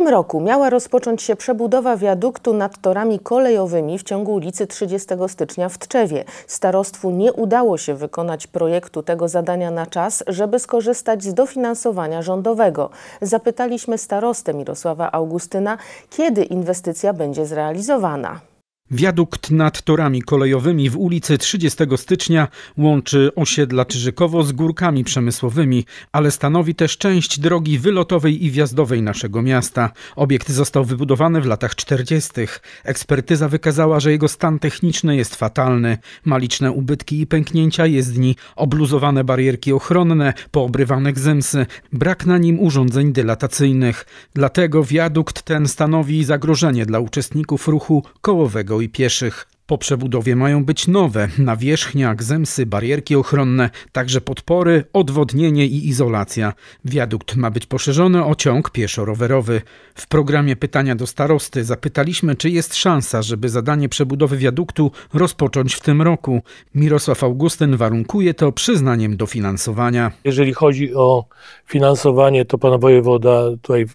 tym roku miała rozpocząć się przebudowa wiaduktu nad torami kolejowymi w ciągu ulicy 30 stycznia w Tczewie. Starostwu nie udało się wykonać projektu tego zadania na czas, żeby skorzystać z dofinansowania rządowego. Zapytaliśmy starostę Mirosława Augustyna, kiedy inwestycja będzie zrealizowana. Wiadukt nad torami kolejowymi w ulicy 30 stycznia łączy osiedla Czyżykowo z górkami przemysłowymi, ale stanowi też część drogi wylotowej i wjazdowej naszego miasta. Obiekt został wybudowany w latach 40. Ekspertyza wykazała, że jego stan techniczny jest fatalny. Ma liczne ubytki i pęknięcia jezdni, obluzowane barierki ochronne, poobrywane gzymsy, brak na nim urządzeń dylatacyjnych. Dlatego wiadukt ten stanowi zagrożenie dla uczestników ruchu kołowego i pieszych po przebudowie mają być nowe nawierzchnia, gzemsy, barierki ochronne, także podpory, odwodnienie i izolacja. Wiadukt ma być poszerzony o ciąg pieszo-rowerowy. W programie Pytania do Starosty zapytaliśmy, czy jest szansa, żeby zadanie przebudowy wiaduktu rozpocząć w tym roku. Mirosław Augustyn warunkuje to przyznaniem dofinansowania. Jeżeli chodzi o finansowanie, to pan wojewoda tutaj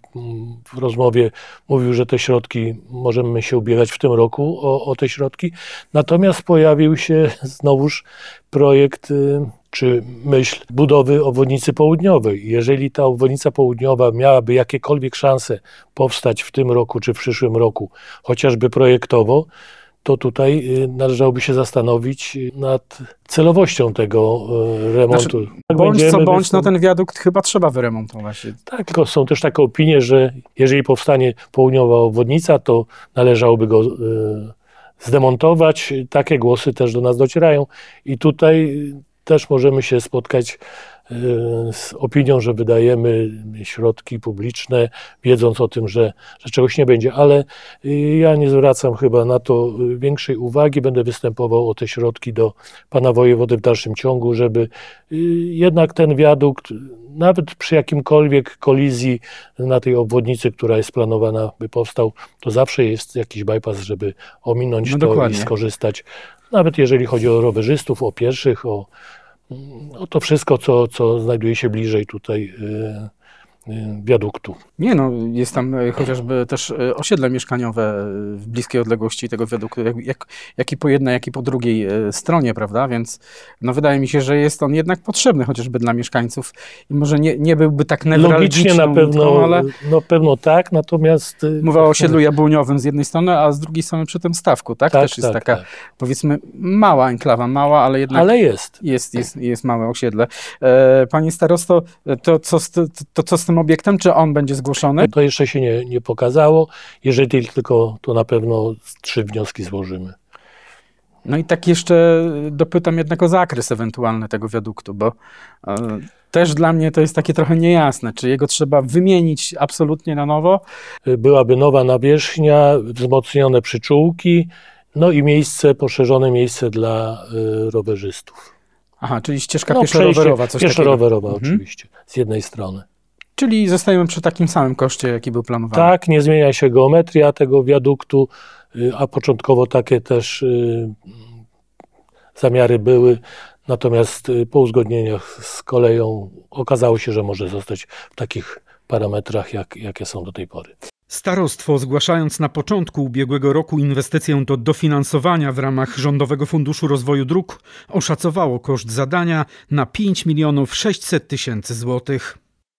w rozmowie mówił, że te środki możemy się ubiegać w tym roku o, o te środki. Natomiast pojawił się znowuż projekt y, czy myśl budowy obwodnicy południowej. Jeżeli ta obwodnica południowa miałaby jakiekolwiek szanse powstać w tym roku czy w przyszłym roku, chociażby projektowo, to tutaj y, należałoby się zastanowić y, nad celowością tego remontu. Znaczy, tak bądź co bądź, na no ten wiadukt chyba trzeba wyremontować. Tak, tylko są też takie opinie, że jeżeli powstanie południowa obwodnica, to należałoby go y, zdemontować. Takie głosy też do nas docierają i tutaj też możemy się spotkać Y, z opinią, że wydajemy środki publiczne, wiedząc o tym, że, że czegoś nie będzie, ale y, ja nie zwracam chyba na to y, większej uwagi. Będę występował o te środki do pana wojewody w dalszym ciągu, żeby jednak ten wiadukt, nawet przy jakimkolwiek kolizji na tej obwodnicy, która jest planowana, by powstał, to zawsze jest jakiś bypass, żeby ominąć no to dokładnie. i skorzystać. Nawet jeżeli chodzi o rowerzystów, o pieszych, o no to wszystko, co, co znajduje się bliżej tutaj y, Y, wiaduktu. Nie no, jest tam e, chociażby też e, osiedle mieszkaniowe e, w bliskiej odległości tego wiaduktu, jak, jak, jak, i po jednej, jak i po drugiej stronie, prawda? Więc no, wydaje mi się, że jest on jednak potrzebny chociażby dla mieszkańców i może nie, nie byłby tak newralgiczny. Logicznie na pewno, no, ale... no pewno tak, natomiast... Mowa o osiedlu jabłoniowym z jednej strony, a z drugiej strony przy tym stawku, tak? tak też jest tak, taka, tak. powiedzmy, mała enklawa, mała, ale jednak... Ale jest. Jest, jest, jest małe osiedle. Panie starosto, to co, to, to co z tym tym obiektem, czy on będzie zgłoszony? To jeszcze się nie, nie pokazało. Jeżeli tylko, to na pewno trzy wnioski złożymy. No i tak jeszcze dopytam jednak o zakres ewentualny tego wiaduktu, bo e, też dla mnie to jest takie trochę niejasne, czy jego trzeba wymienić absolutnie na nowo? Byłaby nowa nawierzchnia, wzmocnione przyczółki, no i miejsce, poszerzone miejsce dla y, rowerzystów. Aha, czyli ścieżka no, pieszo-rowerowa, coś pieszo-rowerowa mhm. oczywiście, z jednej strony. Czyli zostajemy przy takim samym koszcie, jaki był planowany. Tak, nie zmienia się geometria tego wiaduktu, y, a początkowo takie też y, zamiary były. Natomiast y, po uzgodnieniach z koleją okazało się, że może zostać w takich parametrach, jak, jakie są do tej pory. Starostwo, zgłaszając na początku ubiegłego roku inwestycję do dofinansowania w ramach Rządowego Funduszu Rozwoju Dróg, oszacowało koszt zadania na 5 milionów 600 tysięcy złotych.